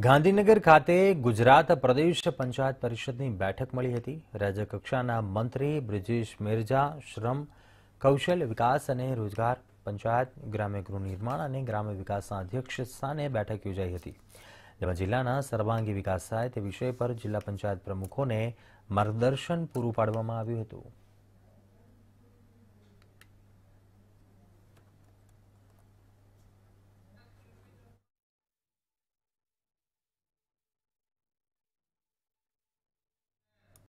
ગાંધીનગર ખાતે ગુજરાત પ્રદેશ પંચાયત પરિષદની બેઠક મળી હતી રાજ્યકક્ષાના મંત્રી બ્રિજેશ મિર્જા શ્રમ કૌશલ્ય વિકાસ અને રોજગાર પંચાયત ગ્રામ્ય ગૃહ નિર્માણ અને ગ્રામ્ય વિકાસના અધ્યક્ષ સ્થાને બેઠક યોજાઈ હતી જેમાં જિલ્લાના સર્વાંગી વિકાસ થાય તે વિષય પર જિલ્લા પંચાયત પ્રમુખોને માર્ગદર્શન પૂરું પાડવામાં આવ્યું હતું